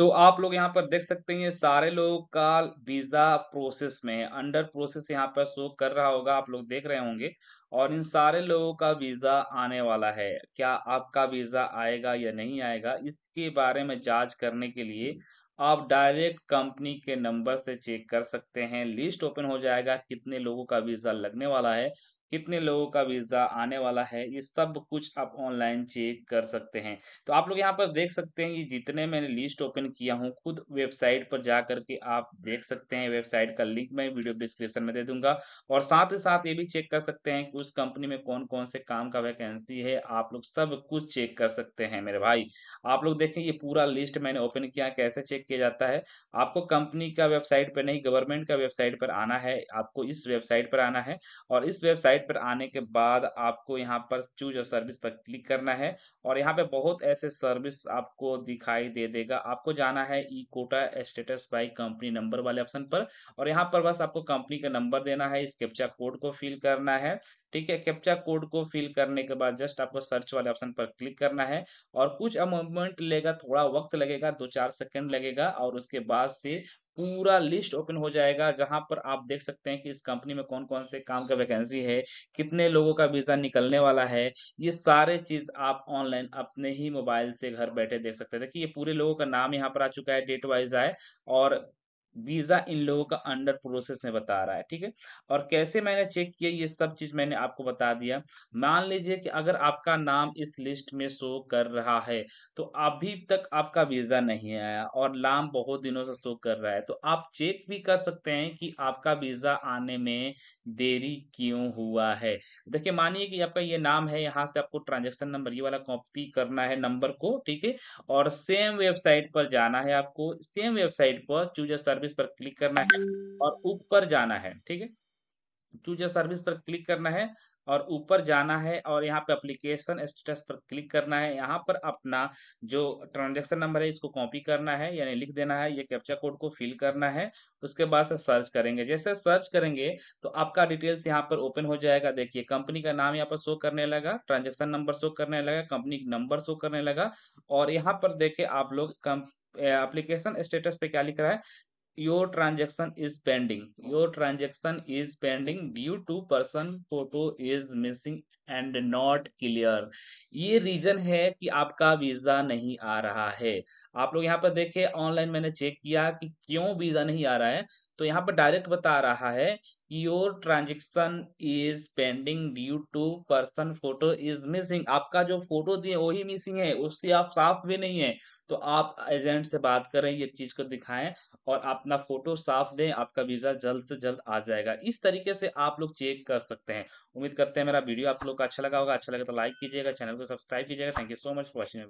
तो आप लोग यहाँ पर देख सकते हैं सारे लोग का वीजा प्रोसेस में अंडर प्रोसेस यहाँ पर शो कर रहा होगा आप लोग देख रहे होंगे और इन सारे लोगों का वीजा आने वाला है क्या आपका वीजा आएगा या नहीं आएगा इसके बारे में जांच करने के लिए आप डायरेक्ट कंपनी के नंबर से चेक कर सकते हैं लिस्ट ओपन हो जाएगा कितने लोगों का वीजा लगने वाला है कितने लोगों का वीजा आने वाला है ये सब कुछ आप ऑनलाइन चेक कर सकते हैं तो आप लोग यहाँ पर देख सकते हैं कि जितने मैंने लिस्ट ओपन किया हूँ खुद वेबसाइट पर जा करके आप देख सकते हैं वेबसाइट का लिंक मैं वीडियो डिस्क्रिप्शन में दे दूंगा और साथ ही साथ ये भी चेक कर सकते हैं कि उस कंपनी में कौन कौन से काम का वैकेंसी है आप लोग सब कुछ चेक कर सकते हैं मेरे भाई आप लोग देखें ये पूरा लिस्ट मैंने ओपन किया कैसे चेक किया जाता है आपको कंपनी का वेबसाइट पर नहीं गवर्नमेंट का वेबसाइट पर आना है आपको इस वेबसाइट पर आना है और इस वेबसाइट वेबसाइट पर आने के बाद आपको यहाँ पर चूज अ सर्विस पर क्लिक करना है और यहाँ पे बहुत ऐसे सर्विस आपको दिखाई दे देगा आपको जाना है e quota status by company number वाले ऑप्शन पर और यहाँ पर बस आपको कंपनी का नंबर देना है इस कैप्चा कोड को फिल करना है ठीक है कैप्चा कोड को फिल करने के बाद जस्ट आपको सर्च वाले ऑप्शन पर क्लिक करना है और कुछ अमोमेंट लेगा थोड़ा वक्त लगेगा दो चार सेकेंड लगेगा और उसके बाद से पूरा लिस्ट ओपन हो जाएगा जहां पर आप देख सकते हैं कि इस कंपनी में कौन कौन से काम का वैकेंसी है कितने लोगों का वीजा निकलने वाला है ये सारे चीज आप ऑनलाइन अपने ही मोबाइल से घर बैठे देख सकते हैं देखिए ये पूरे लोगों का नाम यहाँ पर आ चुका है डेट वाइज आए और वीजा इन लोगों का अंडर प्रोसेस में बता रहा है ठीक है और कैसे मैंने चेक किया ये सब चीज मैंने आपको बता दिया मान लीजिए कि अगर आपका नाम इस लिस्ट में शो कर रहा है तो अभी तक आपका वीजा नहीं आया और नाम बहुत दिनों से शो कर रहा है तो आप चेक भी कर सकते हैं कि आपका वीजा आने में देरी क्यों हुआ है देखिये मानिए कि आपका ये नाम है यहाँ से आपको ट्रांजेक्शन नंबर ये वाला कॉपी करना है नंबर को ठीक है और सेम वेबसाइट पर जाना है आपको सेम वेबसाइट पर चूज सर्विस पर क्लिक करना है और ऊपर जाना है ठीक है चूज सर्विस पर क्लिक करना है और ऊपर जाना है और यहाँ पे एप्लीकेशन स्टेटस पर क्लिक करना है यहाँ पर अपना जो ट्रांजैक्शन नंबर है इसको कॉपी करना है यानी लिख देना है ये कैप्चा कोड को फिल करना है उसके बाद से सर्च करेंगे जैसे सर्च करेंगे तो आपका डिटेल्स यहाँ पर ओपन हो जाएगा देखिए कंपनी का नाम यहाँ पर शो करने लगा ट्रांजेक्शन नंबर शो करने लगा कंपनी नंबर शो करने लगा और यहाँ पर देखे आप लोग एप्लीकेशन स्टेटस पे क्या लिख रहा है your transaction is pending your transaction is pending due to person photo is missing and not clear ये रीजन है कि आपका वीजा नहीं आ रहा है आप लोग यहाँ पर देखे ऑनलाइन मैंने चेक किया कि क्यों वीजा नहीं आ रहा है तो यहाँ पर डायरेक्ट बता रहा है your transaction is pending due to person photo is missing आपका जो फोटो दिए वही मिसिंग है उससे आप साफ भी नहीं है तो आप एजेंट से बात करें ये चीज को दिखाएं और अपना फोटो साफ दें आपका वीजा जल्द से जल्द आ जाएगा इस तरीके से आप लोग चेक कर सकते हैं उम्मीद करते हैं मेरा वीडियो आप लोग का अच्छा लगा होगा अच्छा लगे तो लाइक कीजिएगा चैनल को सब्सक्राइब कीजिएगा thank you so much for watching